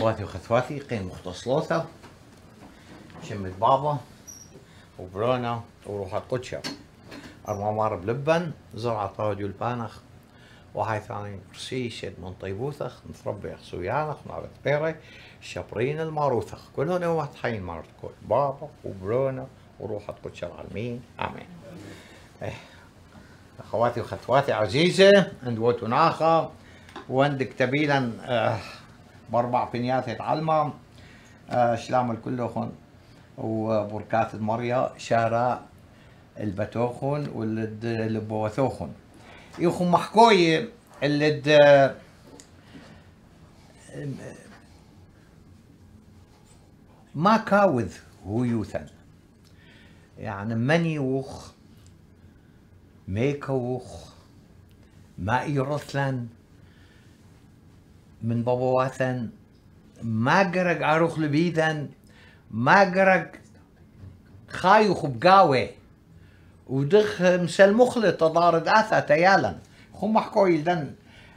اخواتي وخثواتي قيم مختصلوثة شمت بابا وبرونا وروحة قدشة مار بلبن زرعة طاوج البانخ وهاي ثاني كرسي شد من طيبوثخ نتربي سويانخ مع بيري شبرين الماروثخ كلهم تحين حين كل بابا وبرونا وروحة قدشة العالمين آمين إيه. أخواتي وخثواتي عزيزة عند وتناخا وعند كتبيلا آه باربع بنيات يتعلم آه، شلام الكلوخن وبركات المريا شارع البتوخن والد البوثوخن يخم محكوية اللد آه، ما كاوذ يوثن يعني من يوخ ميكوخ ما يرثلن من بابا وثن ماجرج أروخ لبيدن ماجرج خايخ بقاوي ودخ مسل مخلط ضارد أثا تيالا خم محكو يلدن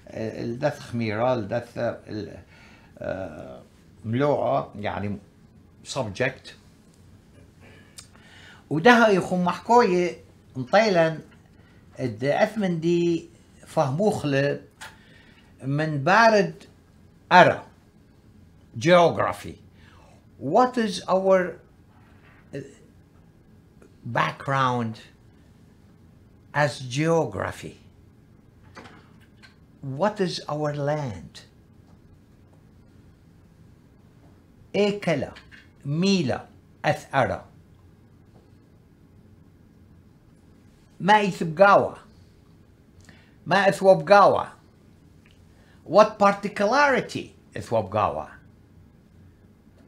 آه، الدث خميرة الدث آه، ملوعة يعني subject وده يخو حكوي مطيلا الد أثمن دي فهموخل من بارد era, geography. What is our uh, background as geography? What is our land? أكل ميل أثأر ما إثبقاوة ما أثوبقاوة what particularity is Wabgawa?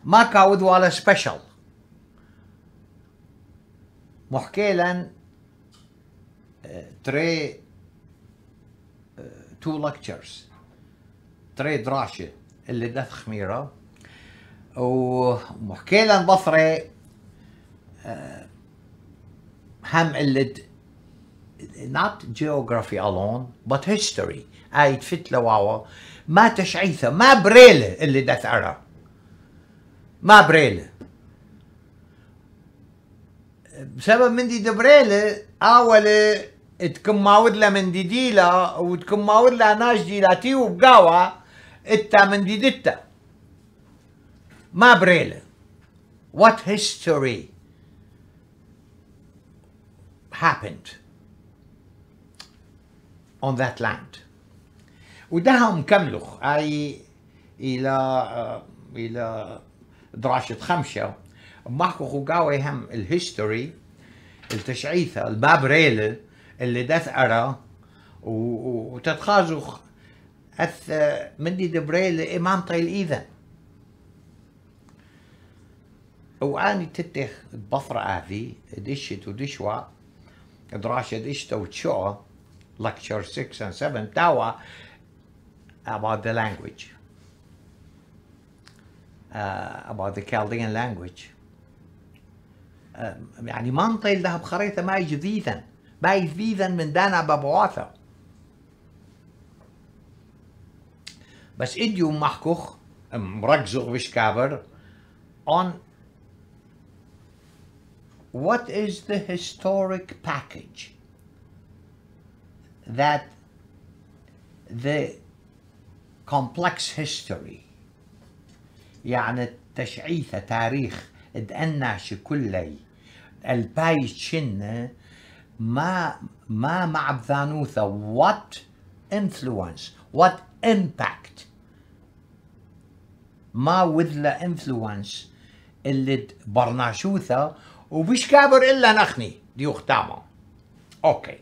Maka udwala special. Muhkelan eh, three eh, two lectures. Three drashe اللي دث خميرة ومحكيلا بصري هم اللي not geography alone but history هاي تفتلة واوا ما تشعيثة ما بريلة اللي دا ثأرة ما بريلة بسبب من دي دبريلة أول تكون ماود من دي ديلا وتكون ماود ناش ناش ديلاتي وبقاوة إتا من دي دتا ما بريلة What history happened on that land? ودهم كملوخ هاي الى آه، الى دراشة خمسه ماكو خوكاوي هم الهيستوري التشعيثه الباب ريل اللي دث ارى وتتخازخ اث مندي دبريل امام طيل ايذا واني تتخ بفرة هذي دشت ودشوا دراشة دشت وتشوا لكتشر 6 and 7 تاوى about the language, uh, about the Chaldean language. Uh, يعني منطق لها بخريطة ما جديدا ما جديدا من دانا ببعوثة بس اديو محكوخ مركزوا مش كابر on what is the historic package that the complex history يعني تشعيثة تاريخ ادقنا شي كلي الباي تشن ما ما مع بذانوثة what influence what impact ما وذلا influence اللي برناشوثة وبش كابر إلا نخني ديوخ تامو اوكي okay.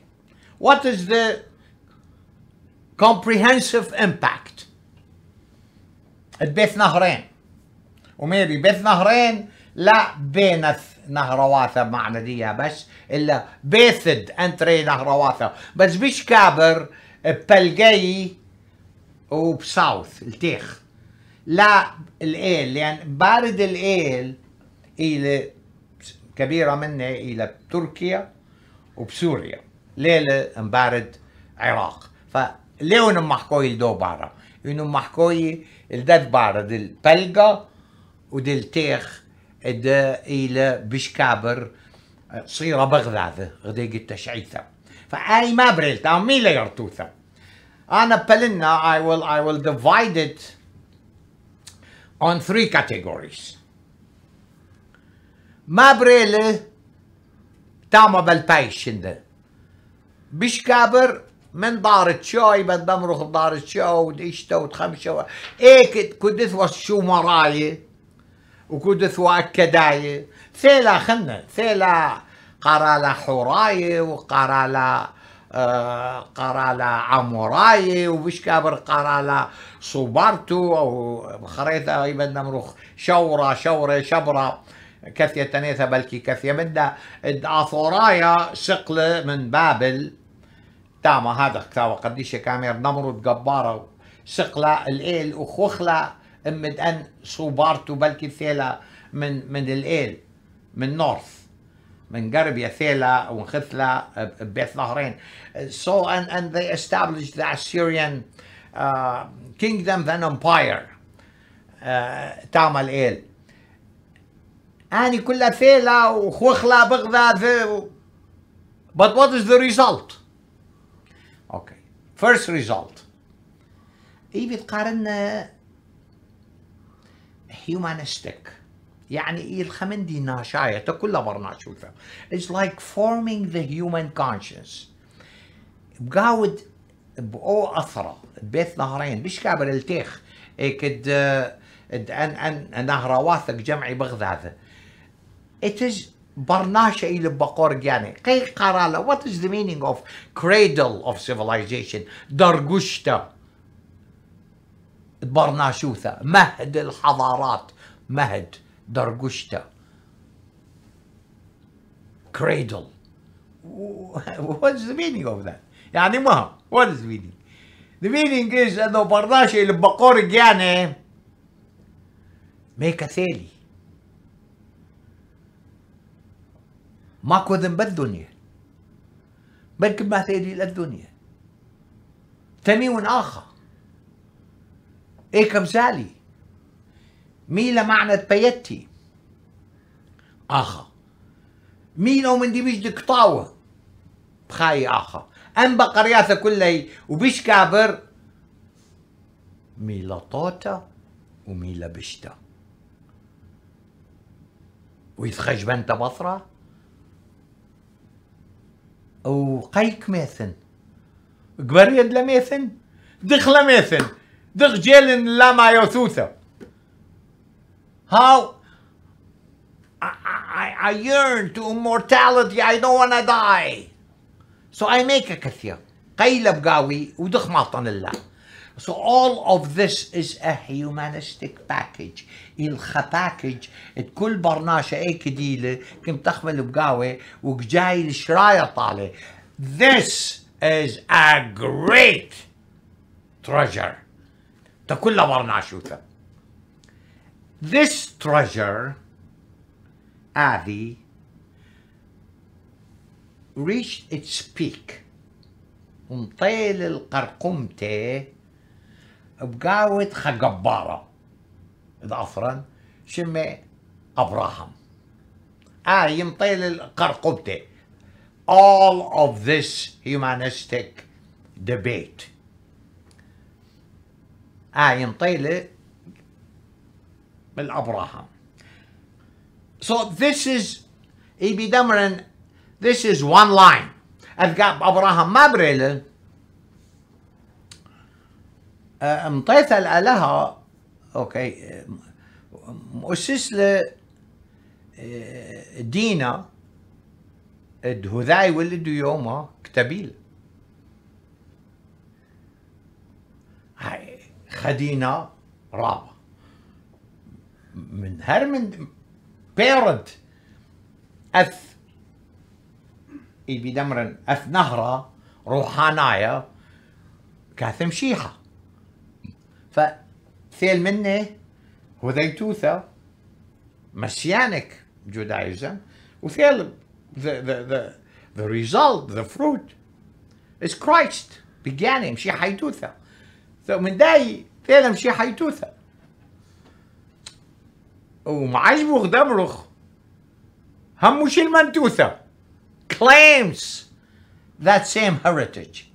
what is the comprehensive impact تبث نهرين وميبي بيبث نهرين لا بينث نهرواثة بمعنى دي بس إلا بيثد أنتري نهرواثة بس بيش كابر ببلقي وبساوث التيخ لا الإيل لأن يعني بارد الإيل إلى كبيرة منه إلى تركيا وبسوريا ليلة مبارد عراق فليون محكوي دو بارا إنه محكوي الدات بارا دل belga ودل تيخ دا إلى بشكابر صيرة بغداد غديق التشعيثة فأي ما بريلت أو ميلا يرتوثة أنا بلنا I will I will divide it on three categories ما بريلة تاما بالبايش بشكابر من دار تشاي بدم دار تشاي ودشتا وتخمشة ايك كدث وشو مراي وكدث وأكداي ثيلا خنا ثيلا قرالا حوراي وقرالا آه، قرالا عموراي وبش كابر قرالا صوبارتو او خريطة يبدنا مروخ شورة شورة شبرة كثية تنيثة بلكي كثية مدة اثورايا سقلة من بابل تاما هذا كتاوة قديشة كامير نمرد جبارة سقلا الإيل وخوخلا امد أن صوبارتو بلكي ثيلا من من الإيل من نورث من قرب ثيلا ونخثلا ببيت ظهرين so and and they established the Assyrian uh, kingdom then empire uh, تاما الإيل أني كلها ثيلا وخوخلا بغذا but what is the result First result. ايه بتقارن humanistic يعني ايه الخمن دي ناشاية آه، كلها برنا شوفها it's like forming the human conscience بقاود بقو أثرة بيت نهرين بيش كابر التيخ كد ان ان نهر واثق جمعي بغداد it is بقور جاني قي قرالة What is the meaning of cradle of civilization? Dargushta. برناشوثة مهد الحضارات مهد درقشتة cradle what is the meaning of that يعني ما what is the meaning the meaning is انه برناشة إلى بقور جاني ميكاثيلي ماكو ذنب الدنيا بل ما تأدي الدنيا اخا آخر إيه كم زالي ميلا معنى تبيتي آخر ميلا من دي بيش دكتاوة بخاي آخر أم بقرياثة كلي وبيش كابر ميلا طوتا وميلا بشتا ويتخجب انت بصره وقيك ميثن قبريد لا ميثن دخل ميثن دخ جيلن لا ما يوثوثا هاو I, I, I yearn to immortality. I don't wanna die. So I make a كثير. قيل بقاوي ودخ ماطن الله. So all of this is a humanistic package الخ باكج تكل برناشة اي كديلة كم تخمل بقاوة وقجاي الشراية طالة This is a great treasure تكل برناشوثة This treasure هذه reached its peak ومطيل القرقمته بقاوت خجبارة ضعفرا شمي أبراهام آه ينطيل القرقبتة all of this humanistic debate آه ينطيل من أبراهام so this is إبي دمرن this is one line أبراهام ما بريله آه، امتثل لها اوكي مؤسس ل آه، دينا هذاي ولد يوما آه، كتابيل هاي خدينا رابا من هر من بيرد اث اي بدمرن اث نهره روحانايا كاثم شيخه فثيل مني هو توثا مسيانك جودايزم وثيل ذا ريزلت ذا فروت از كرايست بيجاني مشي حيتوثا من داي ثيل مشي حيتوثا ومعجبو غدمرخ هم مش المنتوثا claims that same heritage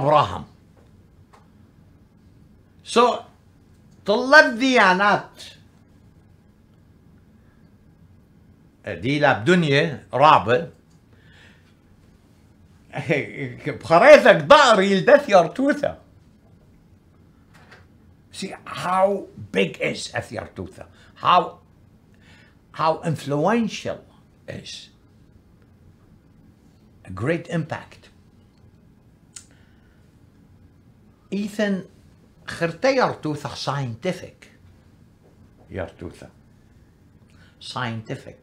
Abraham. so طلاب ديانات ديلا بدنيا رابع بخريتك ضار يلدث يرتوثة See how big is Ethiartutha? How how influential is a great impact Ethan, chyrte iartwthach scientific. Iartwtha. Scientific.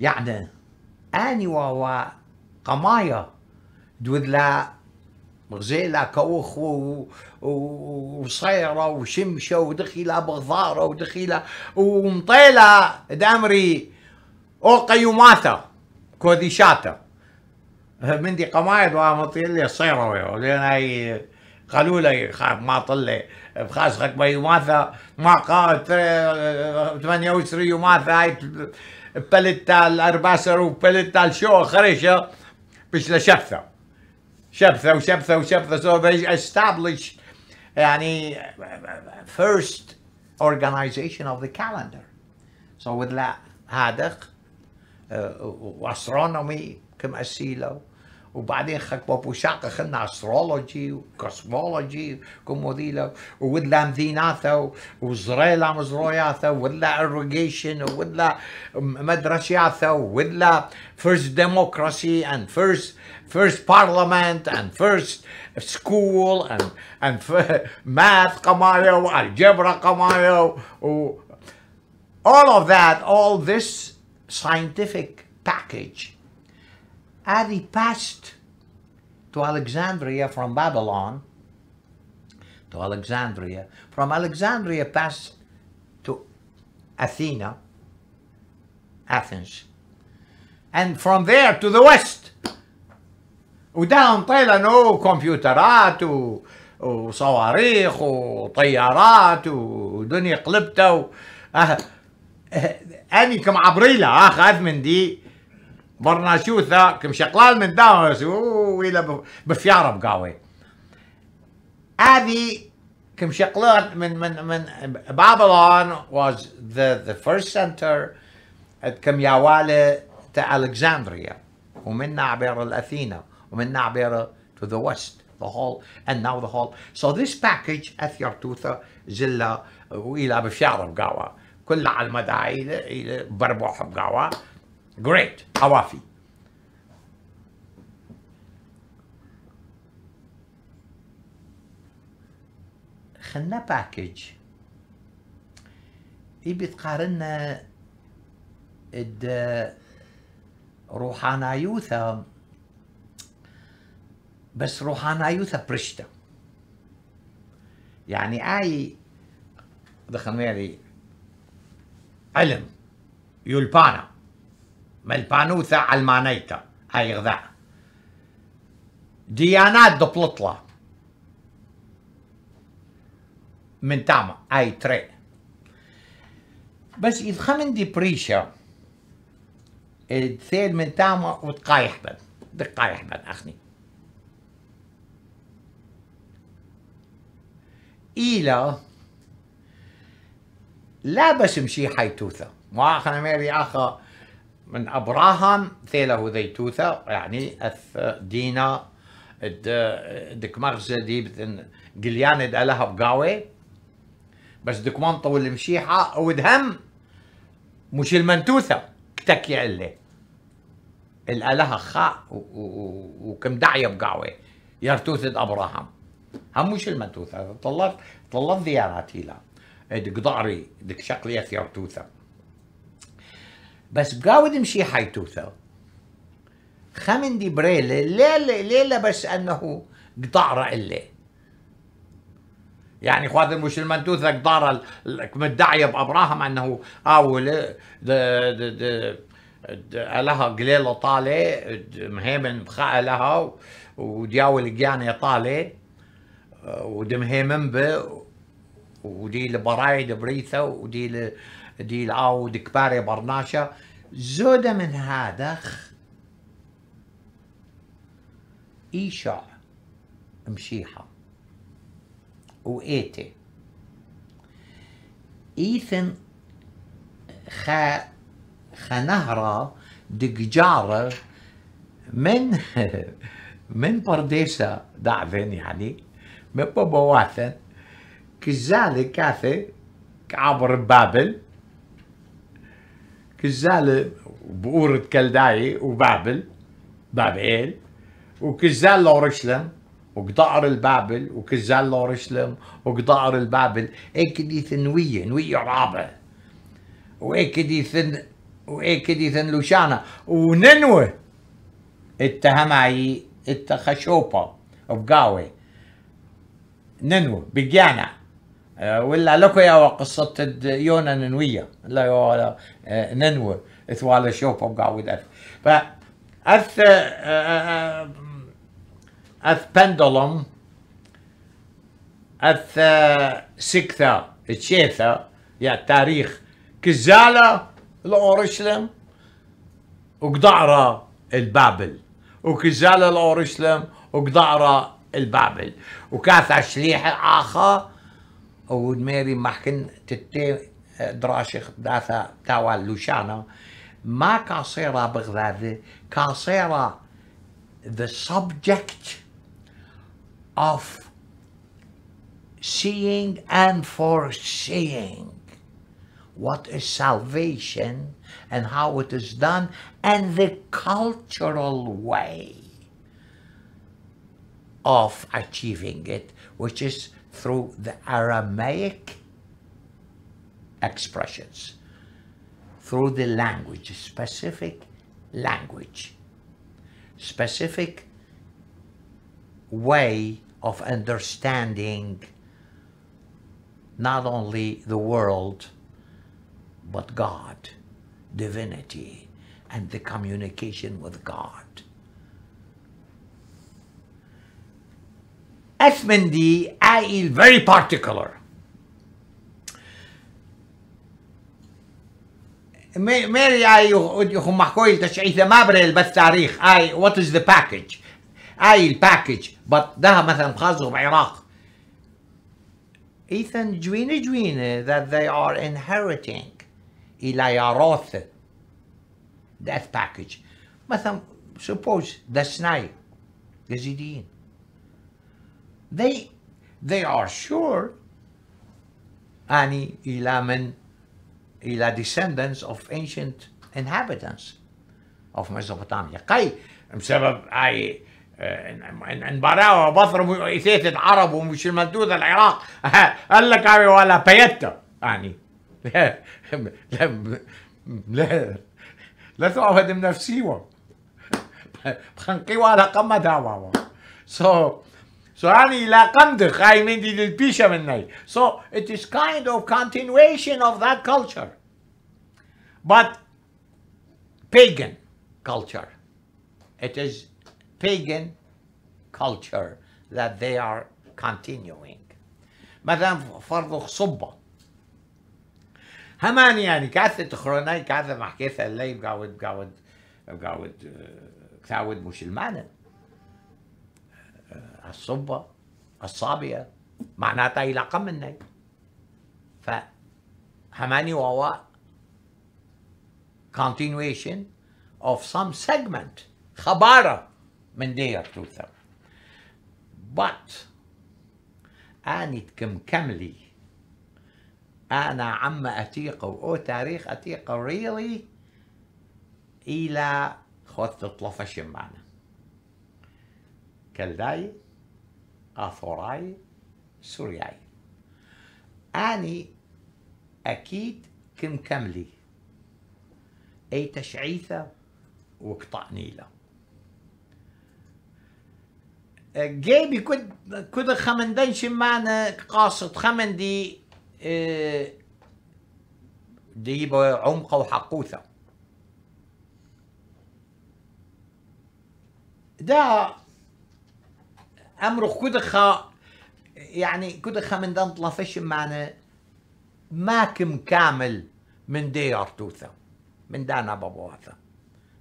يعني آني ووا قمايا دوذلا مغزيلا كوخ وصيرة وشمشة ودخيلة بغضارة ودخيلة ومطيلة دامري أوقي وماتا كوديشاتا شاتا من دي قمايد ومطيلة صيرة لأن هاي قالوا لي خاف ما طله بخاصك بي ماثا ما قال 28 وماثا هاي بلتة الارباسر وبلتة شو خريشه بش لشبثه شبثه وشبثه وشبثه so they establish يعني first organization of the calendar so with that, هادق واسترونومي كم اسيله وبعدين خك بابو شاق خلنا استرولوجي وكوسمولوجي كوموديلا ولا مديناتا وزريلا مزروياتا ولا اريجيشن ولا مدرسياتا ولا فيرست ديموكراسي اند فيرست first parliament and first school اند and math قمايا والجبرة قمايا all of that all this scientific package And he passed to Alexandria from Babylon, to Alexandria, from Alexandria passed to Athena, Athens, and from there to the west. وده انطيلنوا كمبيوترات و... وصواريخ وطيارات ودنيا قلبته و... أه... أه... أني كمعبريلة أخذ من دي برناشوثا كم شقلال من داوس ويلا بفياره بقاوي هذه كم شقلال من من من بابلون was the the first center كم يوالي تا الكساندريا ومن عبير الأثينا ومن عبير to the west the hall and now the hall so this package أثيرتوثا زلا ويلا بفياره بقاوي كل على المدى إلى بربوح بقاوي Great. عوافي خلنا باكج اي بتقارنا اد روحانايوثا بس روحانايوثا برشتا يعني اي دخلنا لي علم يولبانا ملبانوثة علمانيكا هاي غذاء ديانات دبلطلة من تاما هاي تري بس إذ خمن دي بريشا الثيل من تاما وتقايح بن دقايح بن أخني إلى لا بس مشي حيتوثة ما أخنا ميري أخا من ابراهام ثيله ذيتوثا يعني أث دينا دك مغزة دي بثن قليانة الها بقاوي بس دك والمشيحه المشيحة ودهم مش المنتوثة كتك اللي الالها خاء وكم داعيه بقاوي يرتوثد ابراهام هم مش المنتوثه طلعت طلعت زياراتي لا دك ضعري دك شقليه يرتوثه بس بقاود مشي حيتوثة خمن دي بريلة ليلة ليلة بس أنه قطع إلا يعني خاذ مش المنتوثة قطارة مدعية بأبراهم أنه أول لها قليلة طالة مهيمن بخاء لها ودياول قيانة طالة ودمهيمن به ودي لبرايد بريثة ودي دي العود كباري برناشا زودة من هذا إيشع مشيحة وإيتي إيثن خ خنهرة دقجارة من من برديسة دعذن يعني من بابواثن كذلك كافي عبر بابل كزالة بقورة كلداي وبابل بابل وكزال لورشلم وقطار البابل وكزال لورشلم وقطار البابل هيك دي ثنوية نوية رابعة وهيك دي ثن وهيك دي ثن لوشانا وننوى التهماي التخشوبة بقاوي ننوى بقيانا آه، ولا لكو يا قصة يونا ننوية لا يا آه، ننوى شوف ابقى عود أف ف أث آه، أث بندلوم أث سكثة تشيثا يا التاريخ كزالة الأورشلم وقدعرة البابل وكزالة الأورشلم وقدعرة البابل وكاث شريحة آخر ودميري محكن تتي دراشخ داثا تاوى لوشانا ما كاصيرة بغداد كاصيرة the subject of seeing and foreseeing what is salvation and how it is done and the cultural way of achieving it, which is through the Aramaic expressions, through the language, specific language, specific way of understanding not only the world, but God, divinity, and the communication with God. Effendi, i.e. very particular. ميري اي يخم محكوي التشعيث ما بريل بس تاريخ اي وات از ذا باكج اي الباكج بط ده مثلا خازهم عراق ايثن جوينه جوينه that they are inheriting الى يراث death package مثلا suppose ده سناي يزيديين they they are sure يعني إلى من إلى descendants of ancient inhabitants of Mesopotamia قي بسبب هاي انبراوا آه، وبطروا إثيث العرب ومش الملدود العراق قال لك هاي ولا بيتا يعني لا لا لا لا تعهد نفسي خنقي ولا قمة دعوة so So يعني لاقمدخ I mean دي البيشة مني. So it is kind of continuation of that culture. But pagan culture. It is pagan culture that they are continuing. مثلا فرض خصبة همان يعني كعثة خروناي كعثة محكيثة اللي بقاود بقاود بقاود كتاود مسلمانة الصبة الصابية معناتها إلى قم الني فهماني وواء continuation of some segment خبارة من دير توثر but أني تكمكملي أنا عم أتيق أو تاريخ أتيق really إلى خذ تطلفش معنا كلداي أثوراي سورياي أني أكيد كم كملي أي تشعيثة وقطع نيلة جيبي كد كد خمندن شمانة قاصد خمندي دي آه، عمق وحقوثة ده امر كدخة يعني كدخة من دان طلافش معنا ماكم كامل من دي ارتوثا من دانا بابواثا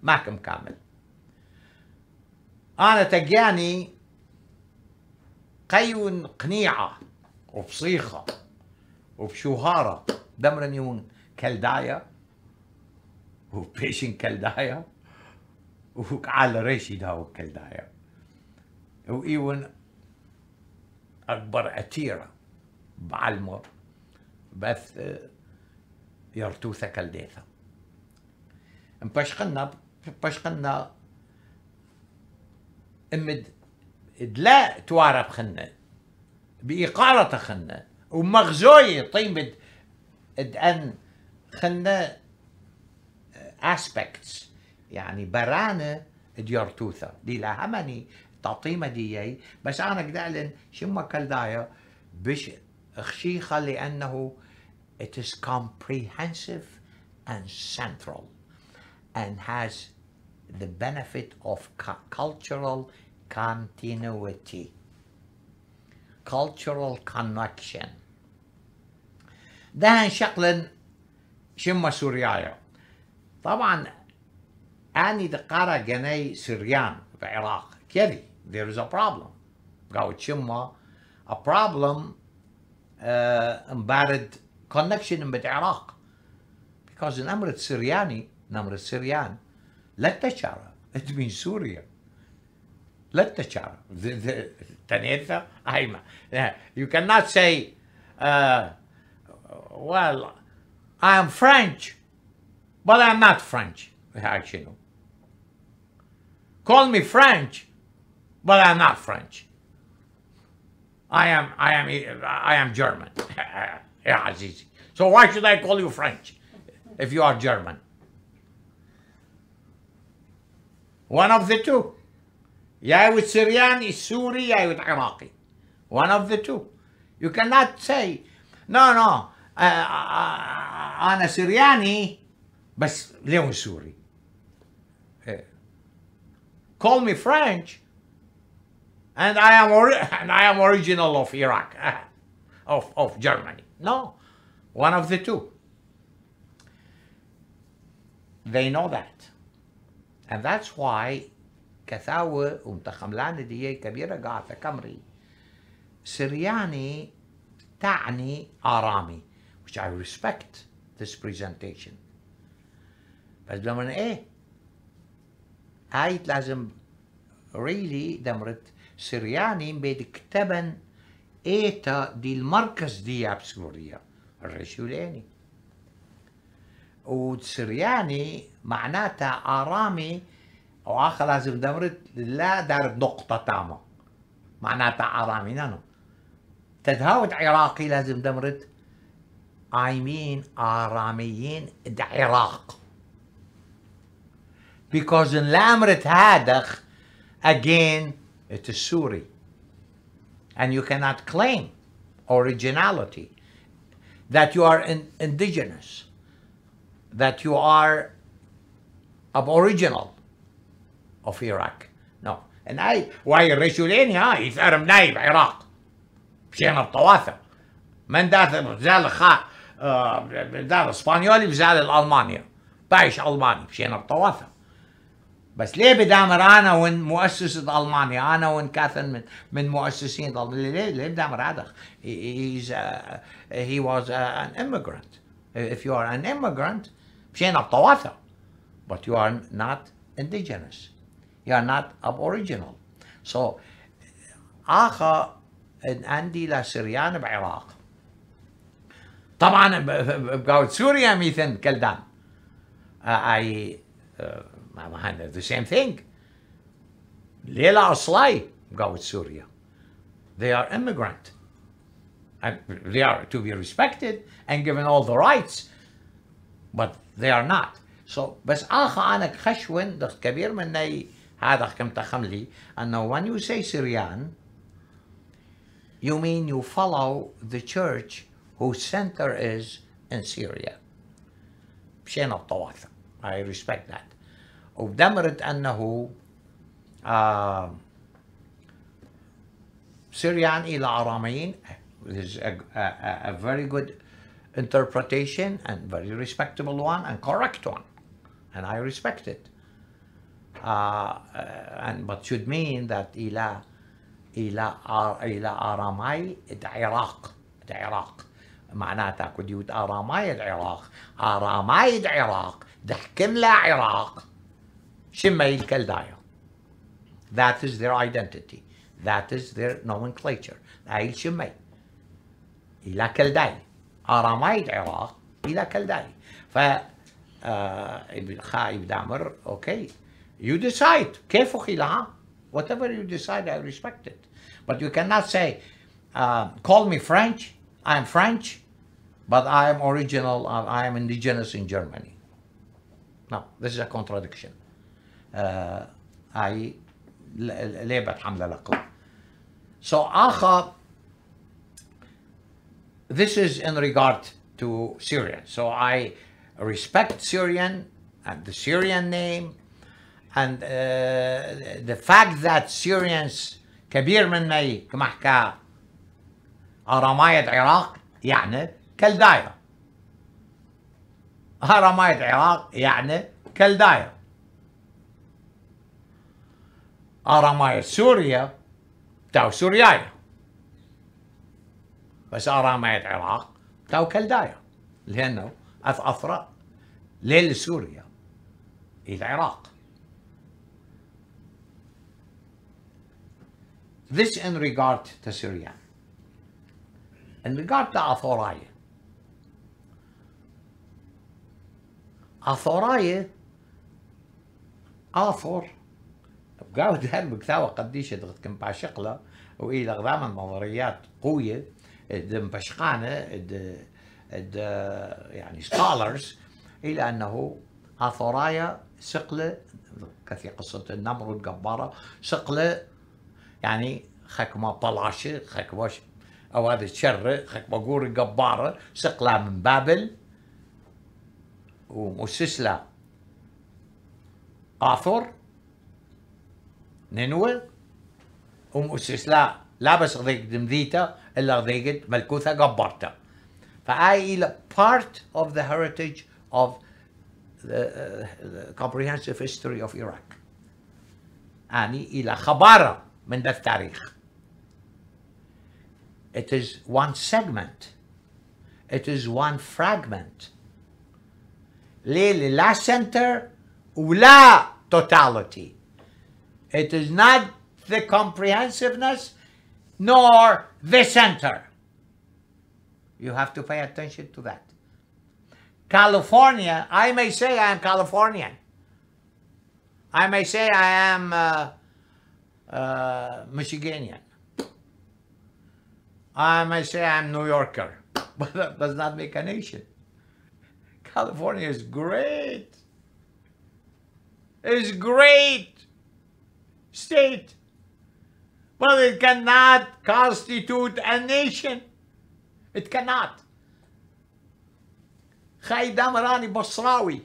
ماكم كامل انا تجاني قيون قنيعة وبصيخة وبشوهارة دمرن يون كلدايا وبيشن كلدايا وعلى ريشي داو كلدايا وإيون أكبر عتيرة بعلمه بث يرتوثة قلنا باش قلنا امد دلا توارب خنا بإقارة خنا ومغزوي طيب ان خنا اسبكتس يعني برانة ديارتوثا دي لا همني تعطيه مدياي بس أنا قد أعلن شما كالدايا بش اخشيخة لأنه it is comprehensive and central and has the benefit of cultural continuity cultural connection ده شقلن شمة سوريايا طبعا أني دقارة جناي سريان العراق كذي there is a problem. Gauchimwa, a problem uh, embedded connection with Iraq. Because in Amrit Syriani, Namrit Syrian, let the chara, It means Syria. Let the the Tanitha, Aima. You cannot say, uh, well, I am French, but I'm not French. Actually, call me French, but I'm not French. I am, I am, I am German. yeah, it's easy. So why should I call you French if you are German? One of the two. يا يعود سرياني Suri, يا with Iraqi. One of the two. You cannot say, no, no, uh, أنا سرياني بس ليه سوري. Call me French and I am and I am original of Iraq, uh, of, of Germany. No, one of the two. They know that. And that's why كثاوة ومتخملانة دي كبيرة قاعدة كمري سرياني تعني آرامي which I respect this presentation بس لما ايه هاي لازم really دمرت Syrianin bij de Ktaben إيتا دي المركز دي يا بسوريا الرجلاني والسرياني معناتها آرامي وآخر لازم دمرت لا دار نقطة تامة معناتها آرامي نانو تدهاوت عراقي لازم دمرت عايمين آراميين د عراق because in لامرت هادخ again it is Suri. And you cannot claim originality that you are indigenous, that you are Aboriginal of Iraq. No. And I, why Rishulani, ah, he's Aram Naib, Iraq. Shane of Tawatha. Mandath uh, of Zalakha, Spaniel, Zal Almania. Baish Almani, Shane of Tawatha. بس ليه بدامر انا وين مؤسسه المانيا انا وين كاثن من من مؤسسين المانيا ليه ليه بدعمر هذا he's a, he was a, an immigrant if you are an immigrant مشينا بطواثه but you are not indigenous you are not aboriginal so اخا عندي لسريان بعراق طبعا بقاعد سوريا ميثن كلدان اي the same thing. Leila Aslai go with Syria. They are immigrant. And they are to be respected and given all the rights. But they are not. So بس آخ أنا خشون كبير مني هذا كم تخملي أنه when you say Syrian you mean you follow the church whose center is in Syria. بشين الطواثم. I respect that. وبدمرت أنه آه Syrian إلى which is a, a, a very good interpretation and very respectable one and correct one and I respect it uh, and but should mean that إلى إلى إلى أراماي العراق العراق معناتها could you أراماي العراق أراماي العراق دحكم لا عراق Shimei Keldaya. That is their identity. That is their nomenclature. Ail Shimei. Ila كلداي أرامايد عراق إلى كلداي ف ابن خائب okay you decide كيف خلعها whatever you decide I respect it but you cannot say uh, call me French I'm French but I am original uh, I am indigenous in Germany no this is a contradiction هاي لعبة حملة لقب so آخا this is in regard to Syrian so I respect Syrian and the Syrian name and uh, the fact that Syrians كبير مني كما حكى أراماية عراق يعني كالدايرة أراماية عراق يعني كالدايرة أرامايا سوريا تاو سوريايا بس أرامايا العراق تاو كلدايا لأنه أث أثراء ليل سوريا إلى العراق This in regard to Syria. In regard to Athoraia. Athoraia, Athor, قاعد هربك توا قديش كم باشقلة وإلى غرام النظريات قوية الد يعني سكولرز إلى أنه اثورايا سقلة كثي قصة النمرود جبارة سقلة يعني خكمة طلاشة خكمة أو هذا الشر خكمة قوري جبارة سقلة من بابل ومؤسس له آثور نينوى ومؤسس لا لا بس غذيقة مديتا إلا غذيقة ملكوثة قبرتا فأي إلى part of the heritage of the, the comprehensive history of Iraq أني إلى خبارة من ذا التاريخ It is one segment It is one fragment ليه لا center ولا totality It is not the comprehensiveness nor the center. You have to pay attention to that. California, I may say I am Californian. I may say I am uh, uh, Michiganian. I may say I'm New Yorker, but that does not make a nation. California is great. It's great state. well, it cannot constitute a nation. It cannot. Chai Damrani Basrawi.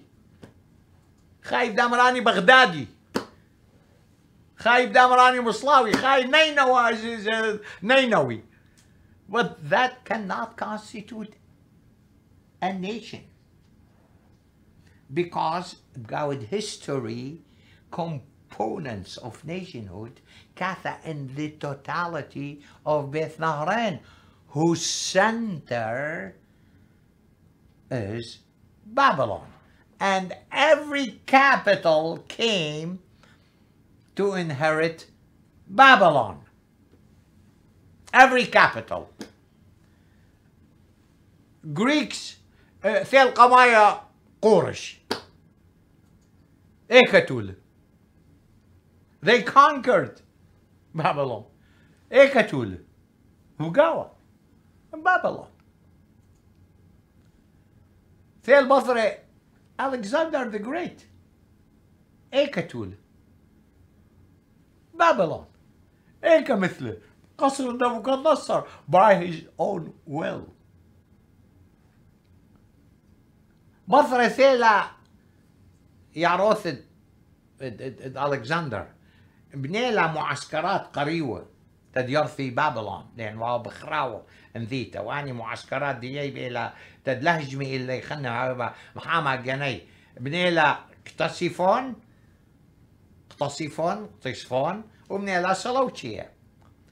Chai Damrani Baghdadi. Chai Damrani Muslawi. Chai uh, Nainawi. But that cannot constitute a nation. Because God's history Components of nationhood, Katha in the totality of Beth Nahrain, whose center is Babylon. And every capital came to inherit Babylon. Every capital. Greeks في القضايا قورش They conquered Babylon. Ecatule, Hugawa, and Babylon. في البصرة Alexander the Great, Ecatule, Babylon. إنكا مثله قصر نبوكدنصر by his own will. مصر سيلا يعروس Alexander بنيلا معسكرات قريوه تدير في بابلون لان واو بخراوه انذيتا واني معسكرات ديب الى تدلهجمي الا يخنا محاما جني بنيلا كتصيفون اقتصفون اقتصفون وبنيلا سلوتشيه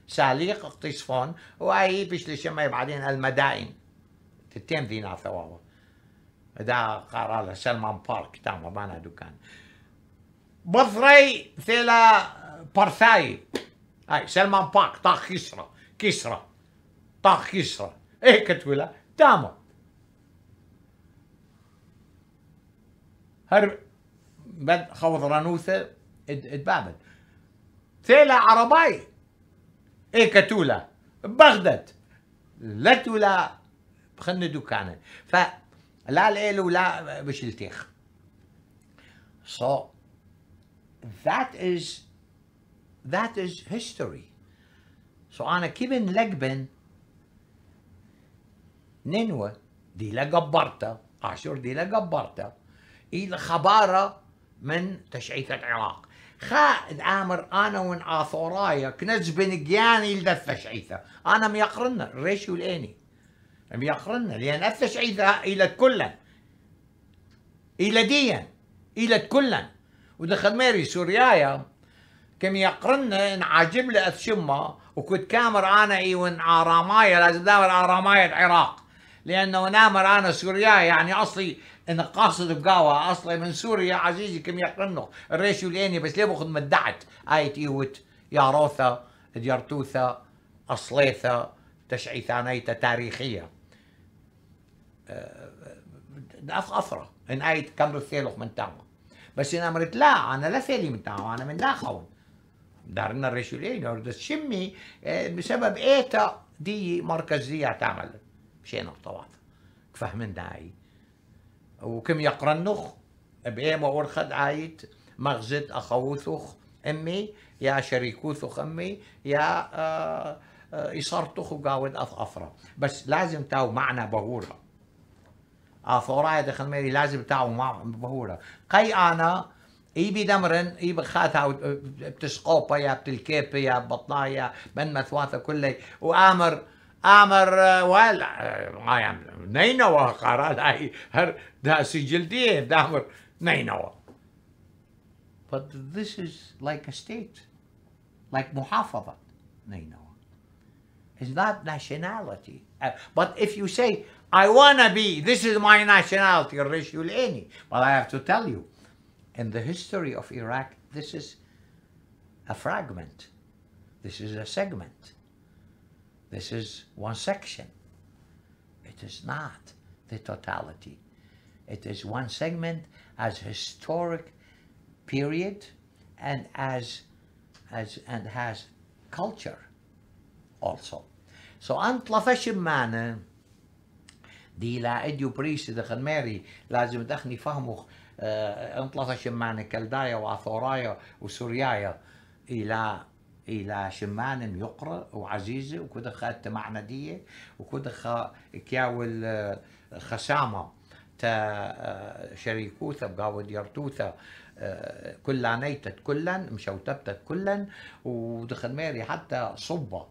ساليق اقتصفون واي بيش لشمي بعدين المدائن تتم ذينا ثوابه دا قرار سلمان بارك تام ما دوكان بثري ثلا برثاي هاي سلمان باك طاخ كسرة كسرة طاخ كسرة ايه كتولا تامو هر بد خوض رانوثة اتبابل ثيلا عرباي ايه كتولا بغدد لا تولا خن دكانه فلا الالو لا بشلتيخ صو so. that is that is history so انا كيفن لقبن نينوى دي لا جبرته عاشور دي لا جبرته إلى خبارة من تشعيثة العراق خا آمر أنا وان آثورايا كنز بن جياني لذا الشعيثة أنا ميقرنا الريشي والإيني ميقرنا لأن الشعيثة إلى كلا إلى ديا إلى كلا ودخل ميري سوريايا كم يقرنا ان عاجب له شمه وكنت كامر انا ايون عرامايا لازم دامر عرامايا العراق لانه نامر انا سوريايا يعني اصلي ان قاصد بقاوة اصلي من سوريا عزيزي كم يقرنه الريش والاني بس ليه باخذ مدعت ايت ايوت يا روثا ديرتوثا اصليثا تشعيثانيتا تاريخيه أه، افرا ان ايت كم الثيلوخ من تامه بس انا مرت لا انا لا من تاعو انا من داخل دارنا الرجلين دار الشمي آه، بسبب ايتا دي مركزية تعمل مشينا طبعا فهمنا داعي وكم بيه ما ورخد عايت مغزد أخوثخ أمي يا شريكوثخ أمي يا آه, آه، يصرتخ وقاود أف أفرا بس لازم تاو معنى بغورها آثورای دخلمێری لازم تاوم بهورە قەیئانە ئیبی دەمرن ئی بخات بتشقۆپە یا بتلکێپە یا بەڵایە بن مەثواتە کولی و ئامر ئامر نینەوە هر هەر سجل جلدیە دامر نینەوە. But this is like a state, like محافظة, نینەوە. It's not nationality. Uh, but if you say I wanna be, this is my nationality, Rishulani. But I have to tell you, in the history of Iraq, this is a fragment. This is a segment. This is one section. It is not the totality. It is one segment as historic period and as, as and has culture also. So أنت لفش معنا دي لا اديو بريس اذا ماري لازم تخني فهمه آه، انطلق شمان كلدايا وعثورايا وسوريايا الى الى شمان يقرا وعزيزه وكذا خدت معنديه وكذا خا كياول آه، خسامه تا آه، شريكوثة بقاود يرتوثة كلا نيتت كلا مشوتبتت كلا ودخل ماري حتى صبة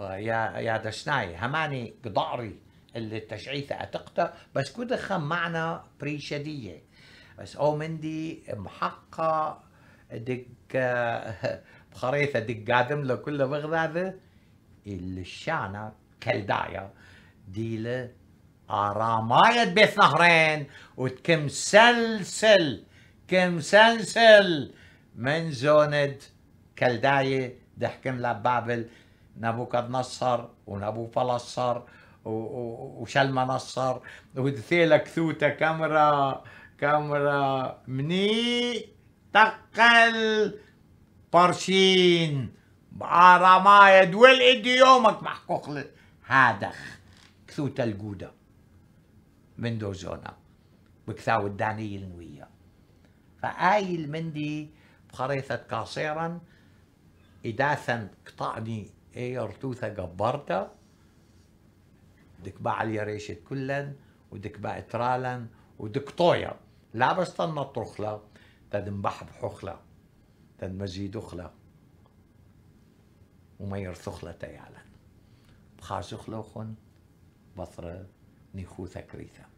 يا يا دشناي هماني قضعري اللي تشعيثة عتقته بس كده خم معنا بريشدية بس او مندي محقة دك بخريثة دك قادم له كله بغداد اللي الشانة كلدايا ديله آراماية بيت نهرين وتكم سلسل كم سلسل من زوند كلداية دحكم لبابل قد نصر ونبو فلصر وشال منصر ودثيلك كثوته كاميرا كاميرا مني تقل برشين بعرما يدول ايدي يومك محقوق هذا كثوت الجودة من دوزونا بكثاو الدانية النوية فآي المندي بخريثة قاصيرا إداثا قطعني إيه أرتوثة قبرتا دك باع ريشت كلن ودك باع ترالن ودك طويا لا بس تنط تنبح بحخلا بحخلة تدمزيد خلة وما يرثخلا تيالا بخازخلة وخن بطرة نيخوثا كريثا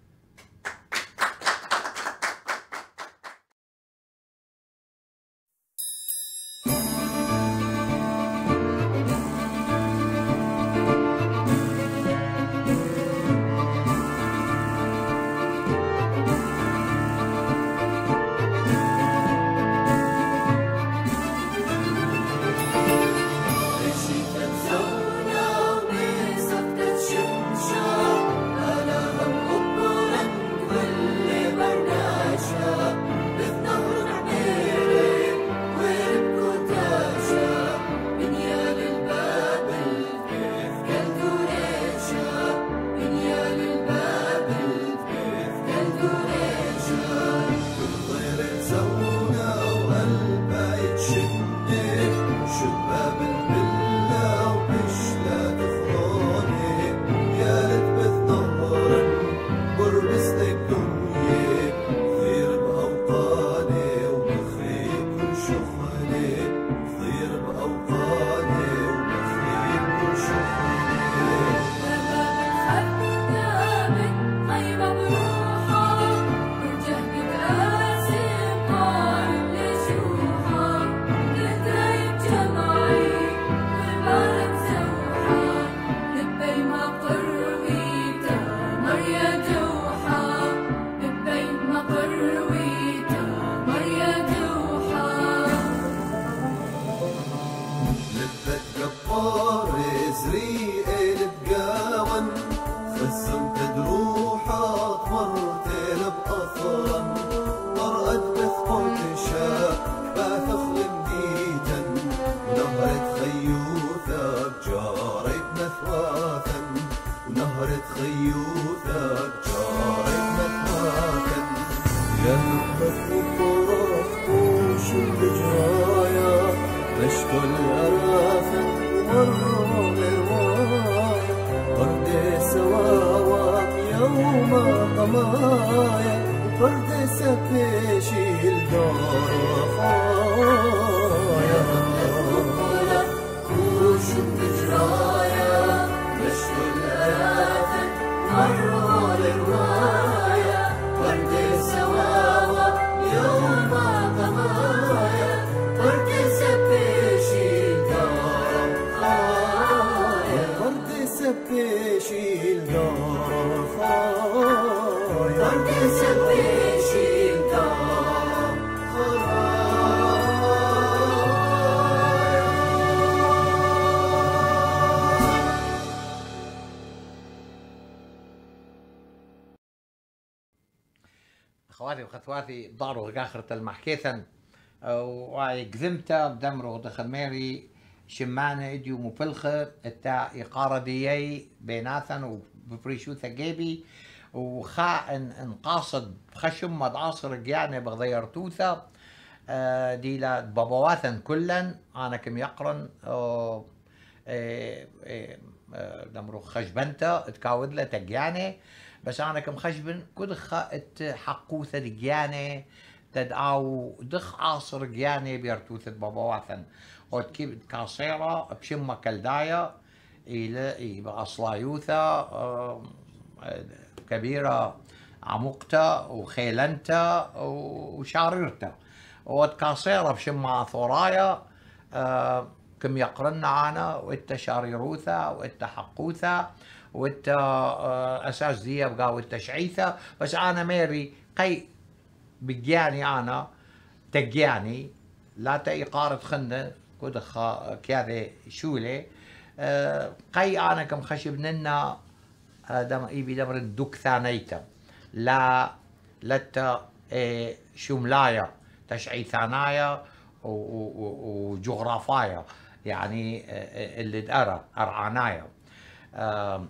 ثواثي ضارو غاخرة المحكيثا واي قذمتا بدمرو دخل ميري شمانا اديو مبلخة التا إقارة دياي بيناثا وبريشو ثقابي وخا انقاصد خشم مدعاصر يعني بغضيرتوثا آه ديلا بابواثا كلا انا كم يقرن إيه، إيه، آه، دمرو خشبنتا تكاودلا تقياني بس انا كم خشبن كل خات حقوثة جانة تدعاو دخ عاصر جانة بيرتوث بابواثن وتكيب كاسيرة بشمة كلدايا إلى يوثا كبيرة عمقتا وخيلنتا وشاررتا وتكاسيرة بشمة ثورايا كم يقرن عنا وإتا شاريروثا وإتا حقوثا والاساس آه، دي يبقى والتشعيثه بس انا ميري قي بجاني انا تجاني لا تي خنة كود خا كذا شولة آه، قي أنا كم خشب ننا آه، دم إي دمر دوك ثانيتا لا لتا شملايا تشعي ثانايا وجغرافايا يعني اللي أرى أرعانايا أه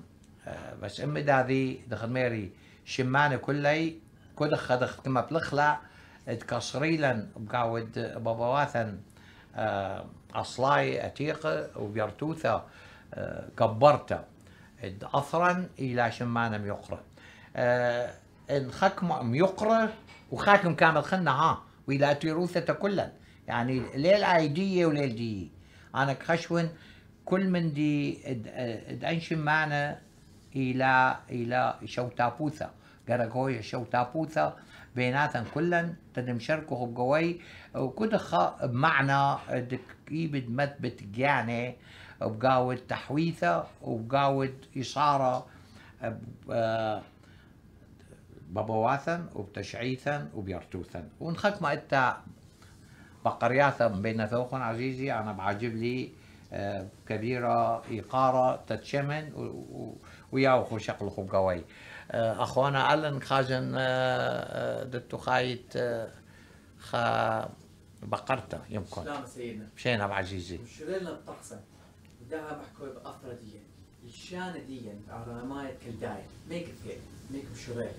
آه، بس امي دادي دخميري شمانه كلي كدخ خدخ كما بلخلع تكسريلا بقاود بابواثا آه، أصلاي أتيقة وبيرتوثا آه، كبرته أثرا إلى شمانة ميقرة خكم ميقرة وخاكم كامل خلنا ها وإلى تيروثة كلا يعني ليل عيدية وليل دي أنا كخشون كل من دي اد, اد, الى الى شوتابوثا جراجويا شوتابوثا بيناتهم كلا تدم شركه بقوي وكدخ بمعنى دكيبد مثبت جاني بقاود تحويثة وبقاود إشارة ببواثا وبتشعيثا وبيرتوثا ما انت بقرياثا بين ثوخن عزيزي انا بعجب لي آه، كبيرة إيقارة تتشمن و ويا خو شقل خو قوي آه، اخوانا الن خاجن آه، آه، دتو خايت خا بقرته يمكن سلام سيدنا مشينا بعزيزي وشرينا الطقسه وداها بحكوا بافرديا الشان دي على مايت كالداية ميك فيل ميك بشريل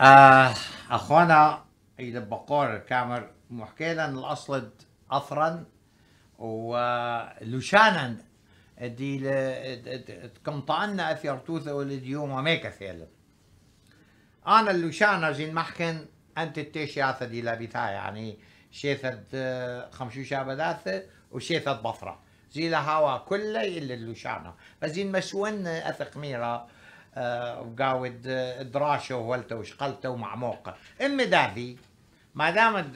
آه إذا بقار كامر محكي لنا الاصل اثرا ولشانا دي في ارتوثة والديوم وما ثيلم انا اللي شانا زين محكن انت التيشياثة دي لابثها يعني شيثة آه، خمشوشة بداثة وشيثة بفرة زي لهوا كله اللي اللي شانا فزين مشون اثق ميرا آه، وقاود آه، دراشه وهلته وشقلته ومعموقه اما دافي ما دام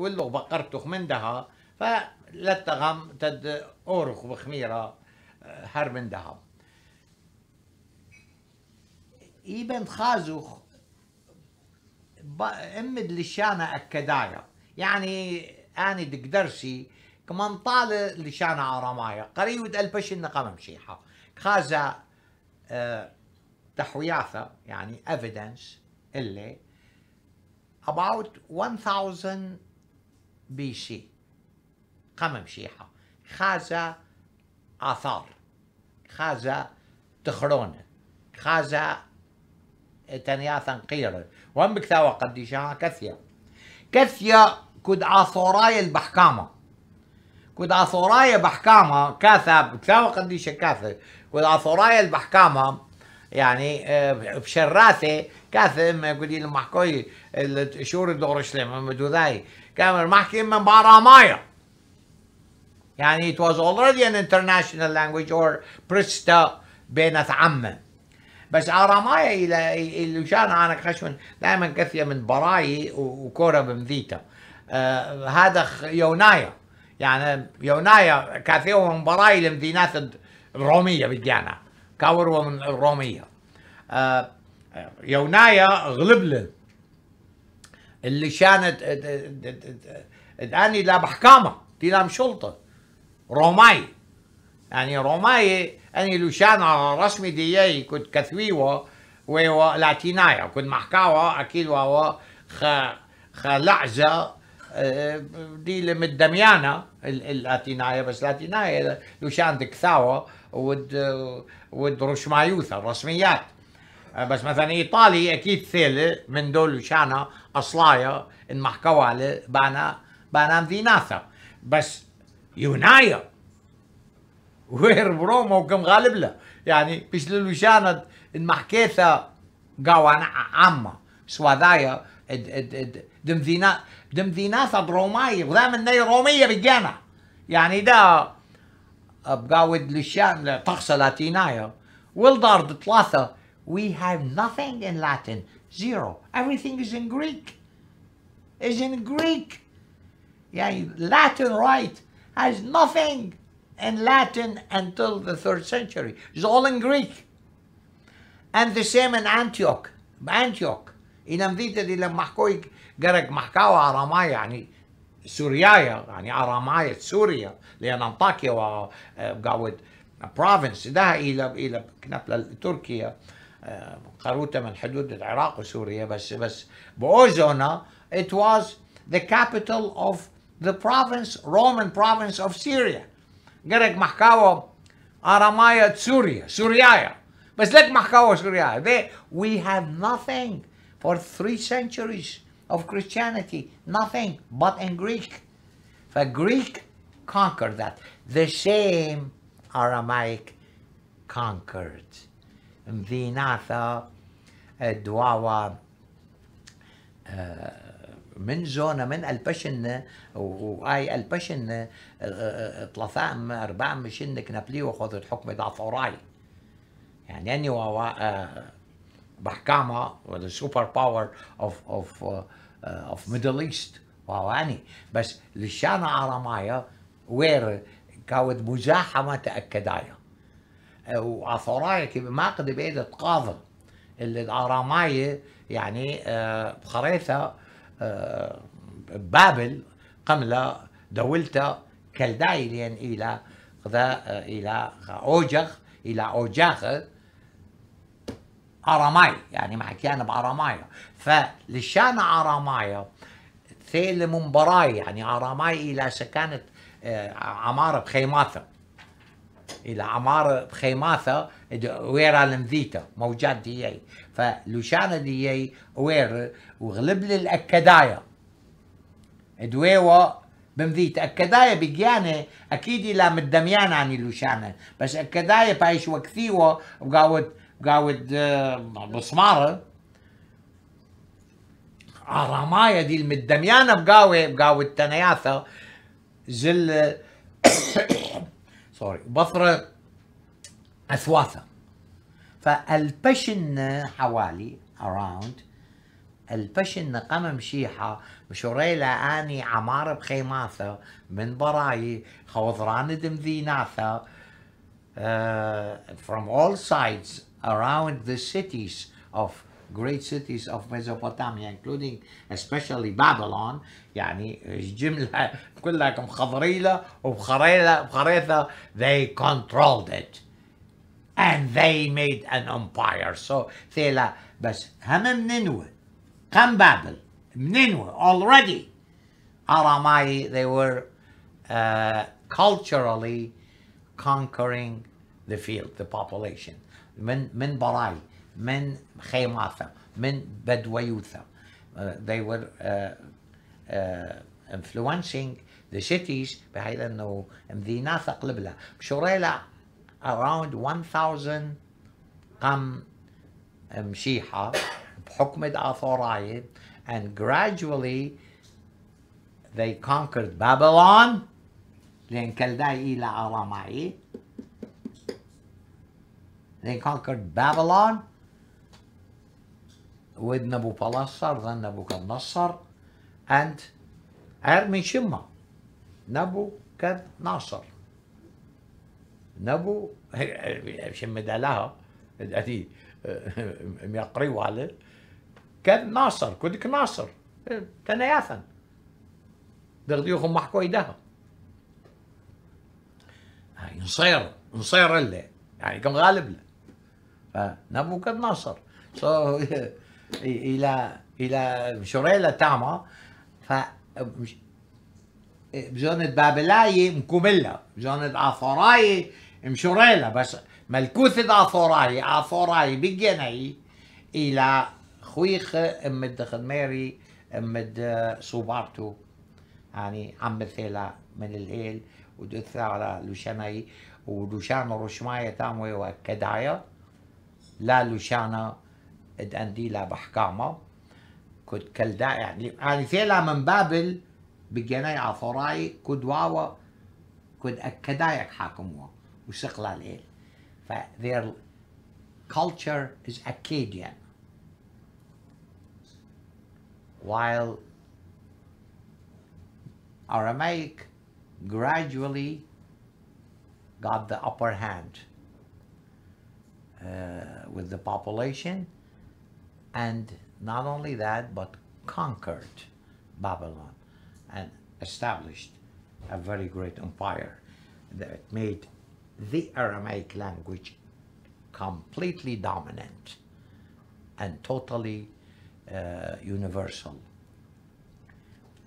ولو بقرته من دها فلتغم تد اورخ بخميره حرب ذهب ابن خازوخ امد لشانا اكدايا يعني اني دقدرسي كمان طال لشانا عرمايا قريود البش النقم مشيحه خازا أه تحوياثة يعني evidence اللي about 1000 BC قمم شيحة خازا آثار Casa تخرون خازا تنياثا قيرة وهم بكتاوة قد شاها كثيا كثيا كد عصوراية البحكامة كد عصوراية بحكامة كاثا بكتاوة قد كاثا كد عصوراية البحكامة يعني آه، بشراثة كاثا ما يقولي المحكوي شور دور شلم مدوذاي كامل محكي من بارا مايا يعني it was already an international language or برستا بينت عمه بس ارامايا الى اللي شان انا خشن دائما كثيه من براي وكوره بمذيتا آه هذا يونايا يعني يونايا كثير من براي المدينات الروميه بالجانا كاوروا من الروميه آه يونايا غلبل اللي شانت اني لا بحكامه تي لام شلطه روماي يعني روماي اني لوشانا رسمي دياي كنت كثويوا ويوا لاتينايا كنت محكاوا اكيد وهو خ خلعزة آه، دي اللي اللاتينايا بس لاتينايا لوشان دكثاوا ود ود رشمايوثا الرسميات بس مثلا ايطالي اكيد ثيلة من دول لوشانا اصلايا المحكوا على بانا بانا مديناثا بس يونايا وير بروما وكم غالب له يعني بيش للو شانت المحكيثة قاوان عامة سوادايا دم دمذينا صد روماي وذا من رومية بجانا يعني دا بقاود لشان طقسة لاتينايا والدار ثلاثة we have nothing in Latin zero everything is in Greek is in Greek يعني Latin right has nothing in Latin until the third century. It's all in Greek. And the same in Antioch. بأنتيوك إلى مدينة دي لما حكوا قالك محكاوا عرماية يعني سوريايا يعني عرماية سوريا لأن أنطاكيا وقعود بروفنس ده إلى إلى كنت لتركيا قاروتة من حدود العراق وسوريا بس بس بأوزونا it was the capital of the province, Roman province of Syria. Gerek mahkawa Aramaya Syria, Suriaya. Beslek mahkawa Suriaya. They, we have nothing for three centuries of Christianity. Nothing but in Greek. The Greek conquered that. The same Aramaic conquered. Vinatha, Dwawa, uh, من جونا من البشن وهاي البشن آه، آه، آه، طلفام اربع شن نابلي وخذت حكم ضعف اوراي يعني اني بحكامة وذا سوبر باور اوف اوف اوف ميدل ايست واواني بس للشانة عرمايا وير كاود مزاحمة تأكدايا وعثورايا ما قد بيد قاضي اللي العرماية يعني بخريثة بابل قملا دولته كالدايلين يعني إلى إلى اوجخ إلى أوجاغ أراماي يعني محكيان بأرامايا فلشان أرامايا ثيل منبراي يعني أراماي إلى سكانت آه، عمارة بخيماثة إلى عمارة بخيماثة ويرا لمذيتا موجات دي فلوشانا اي وير وغلب لي الأكدايا ادويوا بمذيت أكدايا بجيانة أكيد لا مدميان عن لوشانا بس أكدايا بايش وكثيوا وقاود قاود آه، بسمارة عرمايا دي المدميانة بقاوي بقاود تنياثة زل سوري بصرة أثواثة فالبشن حوالي around البشن قمة مشيحة مشوريلة آني عمارة بخيماثة من براي خوضران دمذيناثة uh, from all sides around the cities of great cities of Mesopotamia including especially Babylon يعني الجملة كلها خضريلة وبخريلة بخريثة they controlled it and they made an empire so ثقيلة بس هم مننوى قم بابل مننوى already Aramai they were uh, culturally conquering the field the population من من براي من خيماتهم من Bedwayutha. they were uh, uh, influencing the cities بحيث انه مدينه ثقلب بشوريلا around 1,000 um, Shiha, Hukmed Athoraye, and gradually they conquered Babylon, They conquered Babylon with Nabucodonosor then Nebuchadnezzar, and Ermishima, Nebuchadnezzar. نبو شم لها هذه اه، ميقري والد كان ناصر كودك ناصر تنياثا خم محكو يدها يعني نصير نصير اللي يعني كم غالب له فنبو كان ناصر سو الى الى شريلة تاما ف بزونة بابلاي مكملة بزونة عثراية مشوريلا بس ملكوثة عثوراي عثوراي بجني إلى خويخ أمد خدميري أمد صوبارتو يعني عم ثيلا من الهيل ودث على لوشاناي ولوشانا روشماية تاموي وكدايا لا لوشانا انديلا بحكامة كد كلدا يعني يعني ثيلا من بابل بجناي كد واوا كد أكدايك حاكموها واستقلالية ف their culture is Akkadian while Aramaic gradually got the upper hand uh, with the population and not only that but conquered Babylon and established a very great empire that made the Aramaic language completely dominant and totally uh, universal.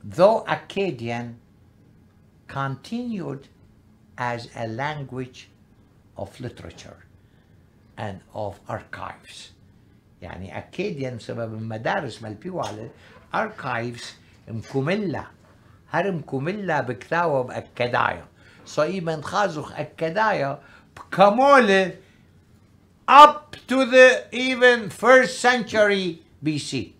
Though Akkadian continued as a language of literature and of archives. يعني Akkadian بسبب المدارس مالبيوة archives مكملة هرم كملة بكتاوة بأكدايا соимен خازوخ اكدايا пкамоле up to the even first century BC.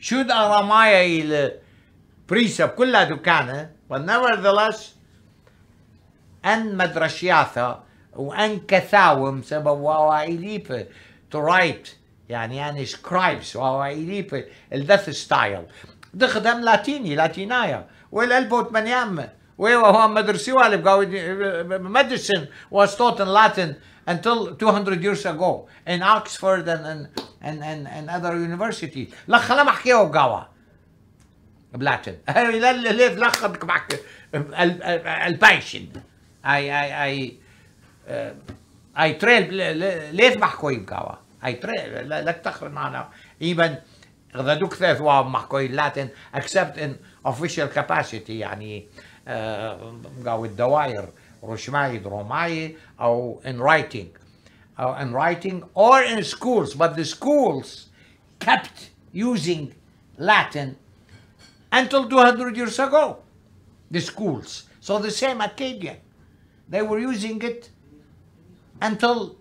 شود ارامايا الى بريسب كلها دكانة but nevertheless أن مدرشياثا وأن كثاوم سبب واوايليبة to write يعني يعني scribes واوايليبة الدث ستايل دخدم لاتيني لاتينايا والألبوت من يامه ويلا هو مدرسي والي بقاو medicine was taught in Latin until 200 years ago in Oxford and and and and, and other universities لا خلا ما حكيوا بقاوا بلاتن لا ليه لخ معك البايشن اي اي اي اي تريل ليه بحكوا بقاوا اي تريل لا تخرج معنا even غدوك ثلاث واو محكوا لاتن except in official capacity يعني او الدوائر رشماي دروماي او in writing uh, in writing or in schools but the schools kept using Latin until 200 years ago the schools so the same Acadia, they were using it until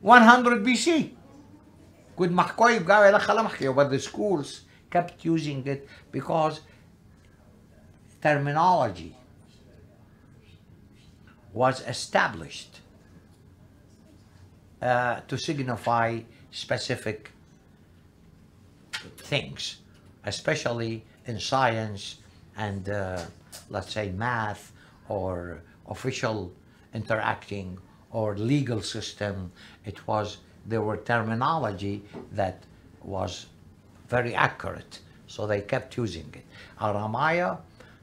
100 BC كنت محكوي بقى يا خلا محكي but the schools kept using it because terminology was established uh, to signify specific things, especially in science and uh, let's say math or official interacting or legal system. It was, there were terminology that was very accurate, so they kept using it. Aramaya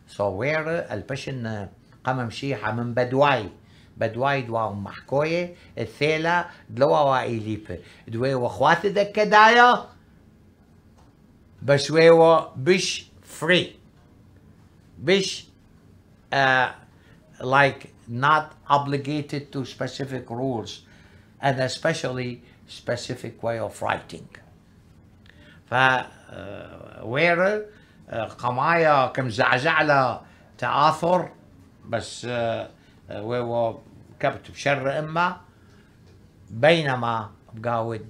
صوير البشن قام مشيحة من بدواي بدواي دوا محكوية الثيلة دلوا وإليب دوي وخوات دكدايا بشويو بش فري بش uh, like not obligated to specific rules and especially specific way of writing. ف uh, where آه، قمايا كم زعزعله تآثر بس ويو آه، آه، كبت بشر إما بينما بقاود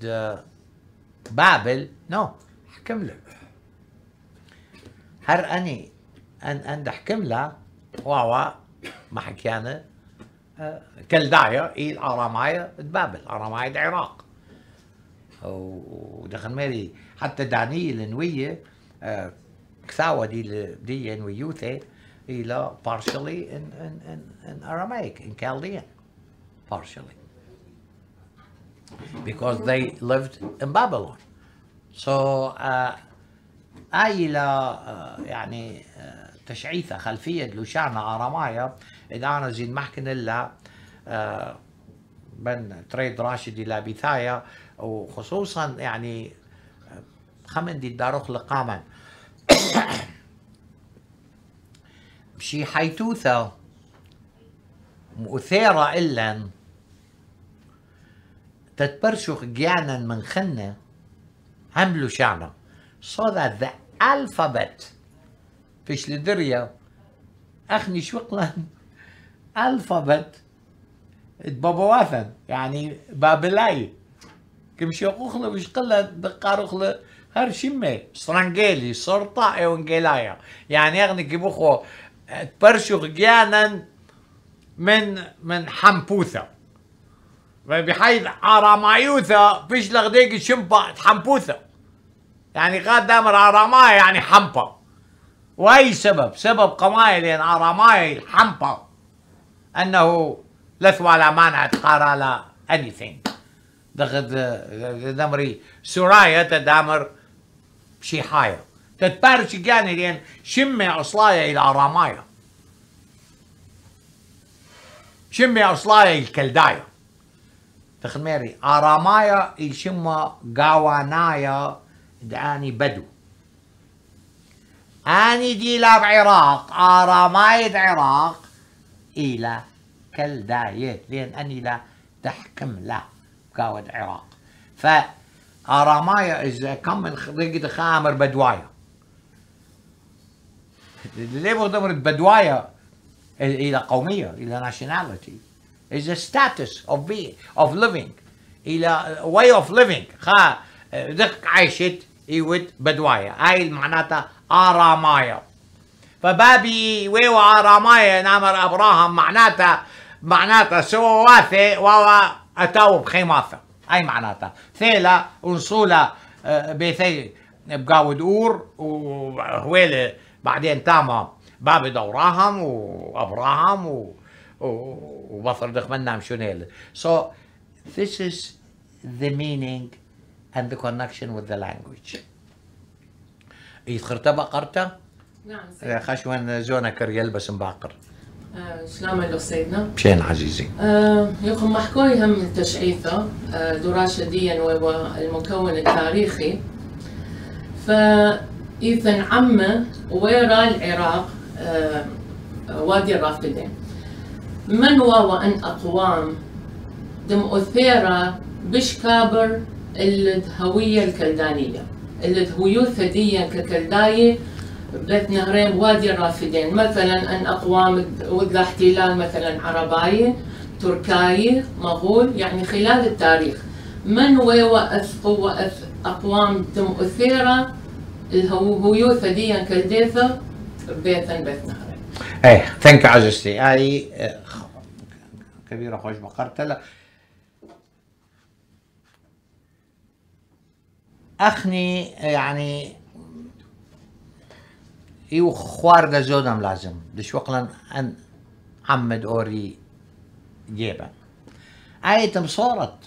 بابل نو حكم له هر أني أن أن دحكم له واوا ما حكيانا كلدايا إي الأراماية بابل أرامايا العراق ودخل ميري حتى دانيل نوية كثاوة دي diyan ويوثي إيه، إلى partially in, in, in, in Aramaic, in Chaldean, partially. Because they lived in Babylon. So آي آه، آه، إلى آه، يعني تشعيثة خلفية لوشانا أرامايا إذا أنا زين محكن إلا بن تريد راشد إلى بيثايا وخصوصا يعني خمن دي داروخ لقامن بشي حيتوثة مؤثرة إلا تتبرشخ جيانا من خنا عملوا شعنا so that the alphabet فيش لدريا أخني شوقلا alphabet بابا يعني بابلاي كمشي أخوخلا وش قلا دقار هر سرانجيلي سرنجيلي شرطة ايونجيلايا يعني يغني كيبوخو تبرشو غيانا من من حمبوثة بحيث عرامايوثة فيش لغديك شمبا حمبوثة يعني قاد دامر عرامايا يعني حمبا واي سبب سبب قمايل لان عرامايل حمبا انه لثوى على مانع تقارى لا anything دغد دمري سرايا تدامر بشي حاير تتبارش جاني لين شمة أصلايا إلى رمايا شمي أصلايا الكلدايا تخميري أرامايا يشمى قوانايا داني بدو أني دي لاب عراق أرامايا عراق إلى كلدايا لأن أني لا تحكم لا قوة عراق ف ارامايا از كم من خامر بدوايا ليه مغدمرت بدوايا إلى قومية إلى ناشوناليتي از a status of being of living إلى واي اوف living خا دق عايشت إيوت بدوايا هاي معناتها آرامايا فبابي ويو آرامايا نامر أبراهام معناتها معناتها سوى واثي ووا أتاو بخيماثة هاي معناتها ثيلا ونصولا بيثي بقاو دور وهويلة بعدين تاما بابي دوراهم وابراهم و وبصر دخمنا مشونيل so this is the meaning and the connection with the language يتخرتبا قرتا نعم خشون زونا كريل يلبس مباقر شلام الله سيدنا مشان عزيزي آه، يقوم محكوي هم تشعيثة آه، دراسة ديا والمكون التاريخي فإيثن عمه ويرى العراق آه، وادي الرافدين من وأن أقوام دم أثيرة بشكابر الهوية الكلدانية الهيوثة ديا ككلداية بيت نهرين وادي الرافدين مثلا أن أقوام وقع احتلال مثلا عرباية تركاية مغول يعني خلال التاريخ من ووأث قوة أقوام تم أثيرة الهيوثة دي كالديثر بيتا بيت نهرين ايه ثانك يو عزيزتي هاي كبيرة خوش بقرتلة أخني يعني ایو خواردە زودم لازم دش دشوەقلەن ان عمد ئۆری جێبە ئاەتم سۆڕت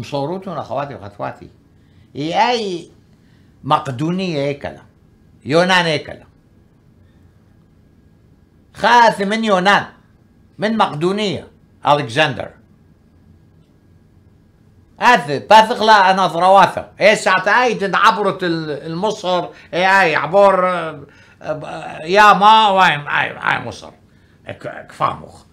مسۆڕوت و نەخواتی اي اي مقدونية هيكلة يونان هيكلة خاث من يونان من مقدونية ألكسندر أث لا أنا ثرواثة اي ساعة أي عبرت المصر اي أي عبور يا ما وايم اي اي مصر كفاموخ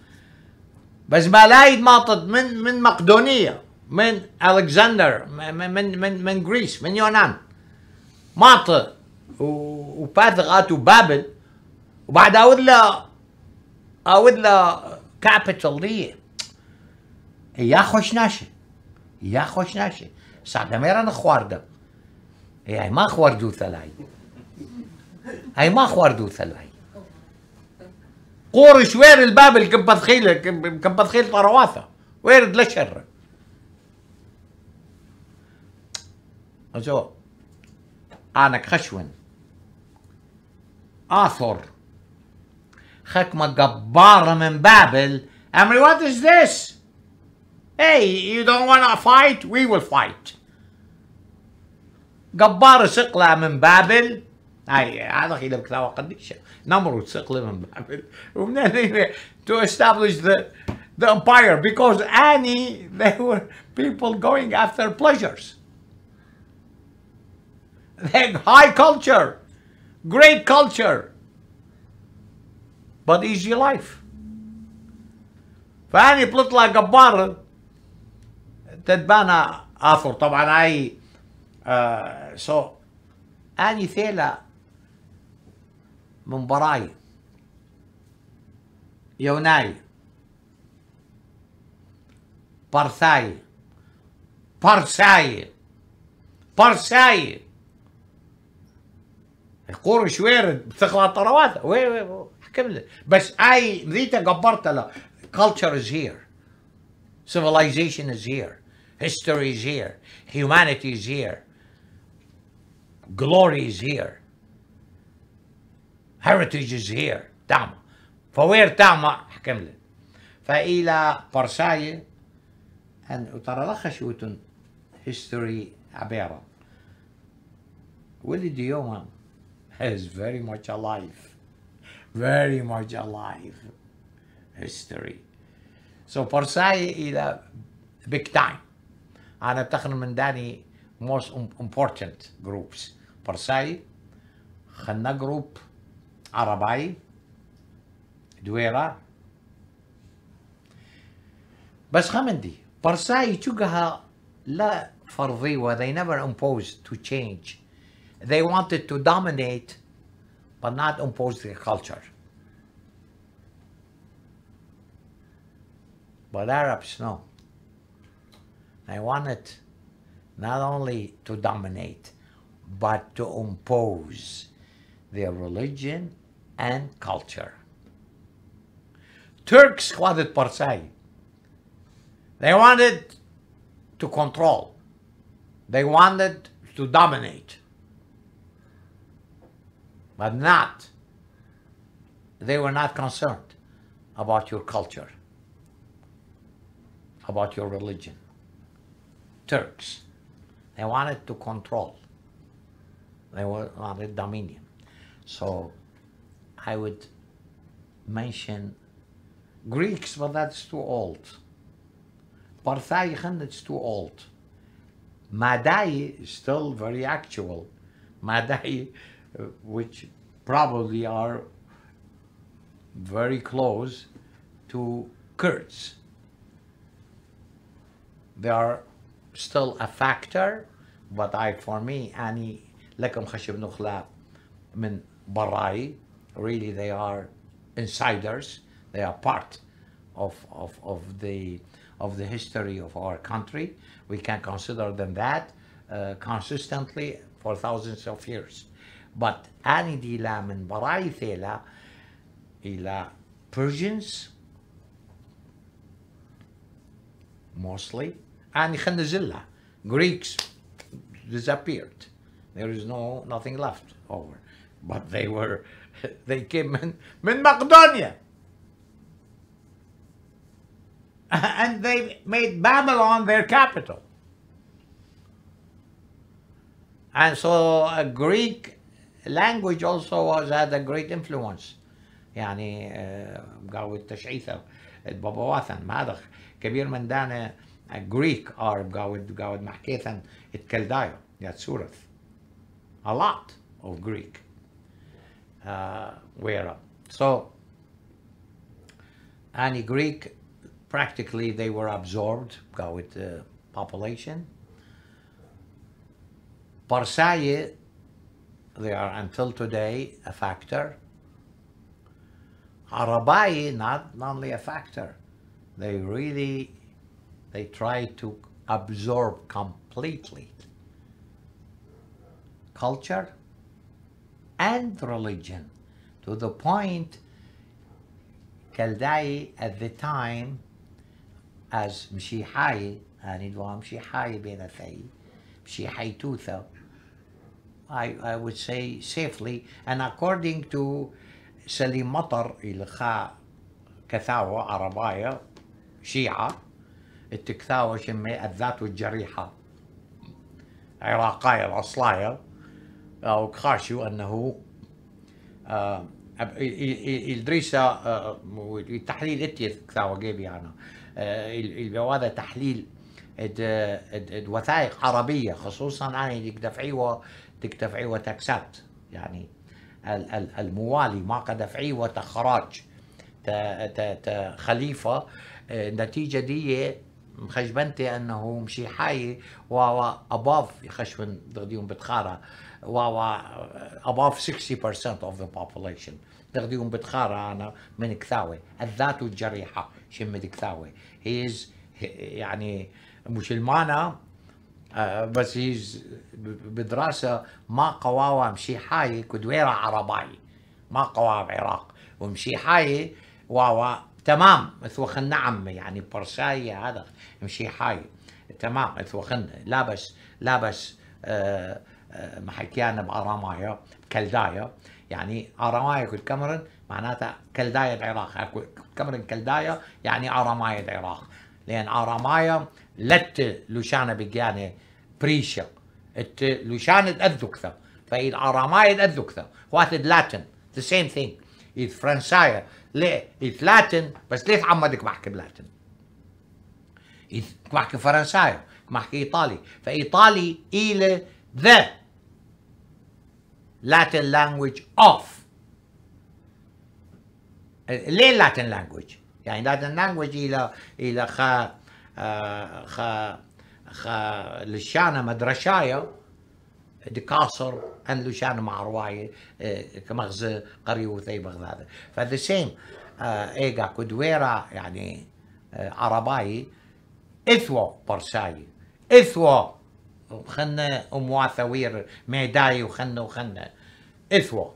بس ما لايد ماطد من من مقدونيه من الكسندر من من من, من جريس من يونان ماط وباثغات وبابل وبعد اود له اود له كابيتال دي يا خوش ناشي يا خوش ناشي ساعة ميران خوارده يعني ما خواردو ثلاث هاي ما خوار دوثل هاي قور شوير البابل كبضخيل خيل طرواثه ويرد لشر أجو أنا خشون آثر خكمة جبارة من بابل أمري what is this hey you don't wanna fight we will fight جبار سقلة من بابل هذا Nei, I don't even know condition. Namrud Cleveland to establish the the empire because any they were people going after pleasures. They high culture, great culture, but easy life. فأني بتطلع جبارة تتبنى آثر طبعا أي uh, so أني ثيلة من براي يوناي بارساي بارساي بارساي يقول شوير بتخلع طروات وي وي حكمل بس اي مريتا قبرت لا culture is here civilization is here history is here humanity is here glory is here heritage is here تعمة فوير تعمة كملت فإلى برساية أن أترلخش وتن history عبارة ولد يوما is very much alive very much alive history so برساية إلى big time أنا بتخن من داني most important groups برساية خلنا جروب عرباي دويرة بس خمندي برساي تجها لا فرضي they never imposed to change they wanted to dominate but not impose their culture but Arabs no they wanted not only to dominate but to impose their religion and culture. Turks wanted se. They wanted to control. They wanted to dominate. But not, they were not concerned about your culture, about your religion. Turks, they wanted to control. They wanted dominion. So I would mention Greeks, but that's too old. Parthayan, it's too old. Madai is still very actual. Madai, uh, which probably are very close to Kurds. They are still a factor, but I, for me, any, لكم خشب نخلة من Barai really they are insiders. They are part of, of, of, the, of the history of our country. We can consider them that uh, consistently for thousands of years. But أعند إلى من براء ثيلا Persians mostly and Khandazilla, Greeks disappeared. There is no nothing left over. But they were they came in in Macedonia. And they made Babylon their capital. And so a Greek language also was, had a great influence. يعني قالوا التشعيثة البابواثن هذا كبير من دانا Greek are قاود قاود محكيثا الكلدايو يا سورث a lot of Greek uh, wear up. So, any Greek, practically they were absorbed with the population. Parsaye, they are until today a factor. Arabai, not only a factor. They really, they try to absorb completely culture, and religion to the point Kaldai at the time as Mshihayi, and it was Mshihayi bin Athai, Mshihayi Tutha, I, I would say safely, and according to Salim Matar, Ilkha كثاوة عرباية شيعة التكثاوة شمي الذات والجريحة عراقاية الأصلاية أو آه، كراشيو أنه آه، الدريسة آه، التحليل اتيث كثاوة جيبي أنا هذا تحليل وثائق عربية خصوصا يعني دفعيوة تكتفعي وتكسات يعني الموالي ما قدفعي وتخراج خليفة نتيجة دي مخشبنتي انه مشي حاي و اباف يخشبن دغديهم بتخارة آه، above 60% of the population تاخذيهم بتخارى انا من كثاوي الذات والجريحه شمت كثاوي هيز يعني مسلمانه آه، بس هيز بدراسه ما مشي حاي كدويرة عرباي ما قواوا عراق حاي واوا تمام مثوخن نعم يعني برساي هذا حاي تمام مثوخن لابس لابس آه محكيانا بارامايا كلدايا يعني ارامايا الكاميرون معناتها كلدايا العراق يعني كاميرون كلدايا يعني ارامايا العراق لان ارامايا لت لوشانا بقيانه بريشا ات لوشانا تاذو كثر فاي ارامايا تاذو كثر وات لاتن ذا سيم ثينج فرنسايا ليه لاتن بس ليه عمدك بحكي بلاتن بحكي فرنسايا بحكي ايطالي فايطالي الى ذا Latin language of ليه Latin language؟ يعني Latin language إلى إلى خا خا خا لشانة مدرشاية دكاسر أن عن لشانة مع رواية كمغزى قرية وثي بغداد فذا سيم إيجا كدويرا يعني عرباي إثوا برساي إثوا وخنا أمواثوير ميداي وخنا وخنا الفوا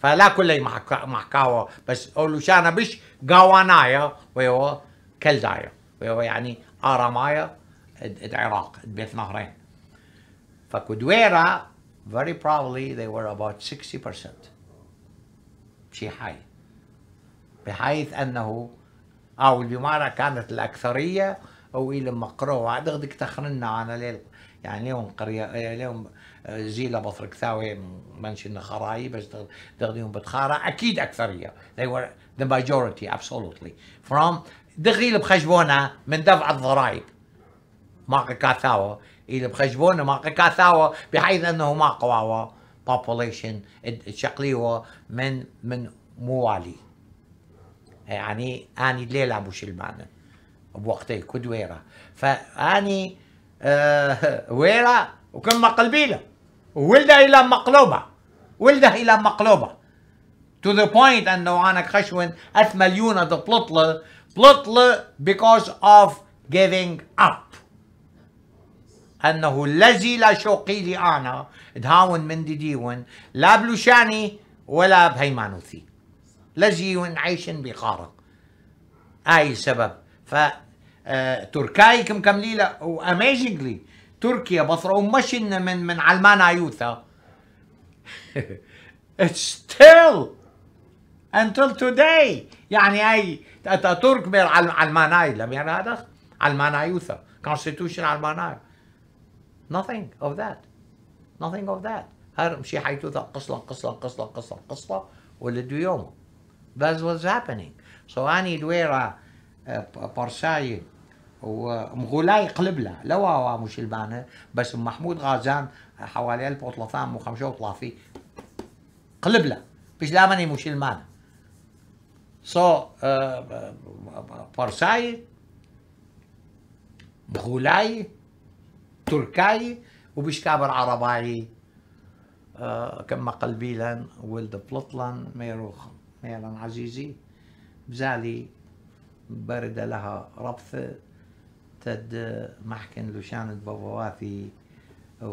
فلا كلي محكاوة بس أولو شانا بش قوانايا ويو كلدايا ويو يعني آرامايا العراق بيت نهرين فكدويرة very probably they were about 60% شي حي بحيث أنه أو آه، الاماره كانت الأكثرية أو إلى مقروة دغدك تخرنا أنا ليل يعني لهم قرية إيه، ليهم زيله بطركثاوي منشي خراي بس دغديهم بتخارة اكيد اكثريه they were the majority absolutely from دغيل بخشبونا من دفع الضرائب ماقي كاثاوا اللي بخشبونه ماقي كاثاوا بحيث انه ما قواوا population شقليوه من من موالي يعني اني ليلة ابو شلمانه بوقتي كدويرة فاني آه ويرا وكم قلبيله ولده الى مقلوبه ولده الى مقلوبه to the point انه انا خشون اثمليون بلطل بلطل because of giving up انه الذي لا شوقي لي انا دهاون من ديون لا بلوشاني ولا بهيمانوثي لذي عايش بخارق اي سبب ف آه، تركاي كم كمليلة واميزنجلي oh, تركيا بصرهم مشن من من علمان عيوثا It's still until today يعني اي ترك بير علماناي لم يرى هذا علماناي يوثا constitution علماناي nothing of that nothing of that هر مشي حيتوثا قصلا قصلا قصلا قصلا قصلا ولدو يومه That's what's happening. So I need where a, a, ومغولاي قلب له لا واوا مش البانه بس محمود غازان حوالي 1335 قلب له باش لا ماني مش المانه سو آه، آه، فرساي مغولاي تركاي وبش كابر عرباي آه، كما قلبيلا ولد بلطلن ميروخ ميران عزيزي بزالي برد لها ربث تد محكن لوشان البوافي و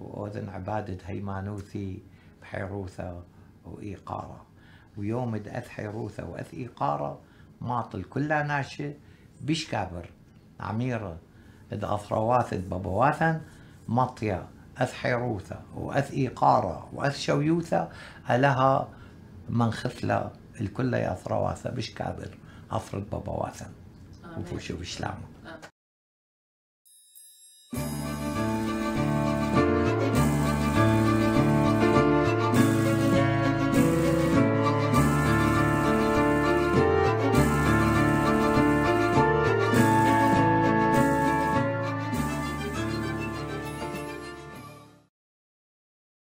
وأذن عبادة هيمانوثي بحيروثة وإيقارة ويوم اذ حيروثة واذ إيقارة ماطل كلها ناشئ بشكابر عميرة إذ أثرواث إذ ببواثا مطية اذ حيروثة واذ إيقارة واذ شويوثة ألها من خثلة الكل يا أثرواثة بشكابر أفرد واثن o se Shlomo.